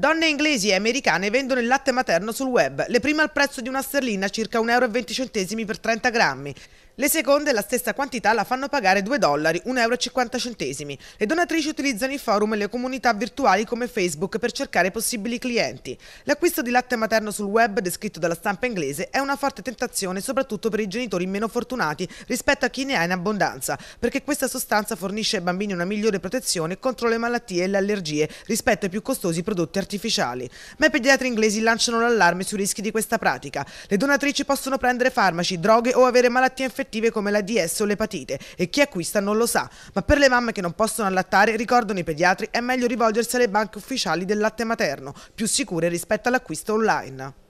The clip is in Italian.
Donne inglesi e americane vendono il latte materno sul web, le prime al prezzo di una sterlina circa 1,20 euro per 30 grammi. Le seconde la stessa quantità la fanno pagare 2 dollari, 1,50 euro. Le donatrici utilizzano i forum e le comunità virtuali come Facebook per cercare possibili clienti. L'acquisto di latte materno sul web, descritto dalla stampa inglese, è una forte tentazione soprattutto per i genitori meno fortunati rispetto a chi ne ha in abbondanza, perché questa sostanza fornisce ai bambini una migliore protezione contro le malattie e le allergie rispetto ai più costosi prodotti artificiali. Ma i pediatri inglesi lanciano l'allarme sui rischi di questa pratica. Le donatrici possono prendere farmaci, droghe o avere malattie infettive cattive come la DS o l'epatite e chi acquista non lo sa, ma per le mamme che non possono allattare, ricordano i pediatri, è meglio rivolgersi alle banche ufficiali del latte materno, più sicure rispetto all'acquisto online.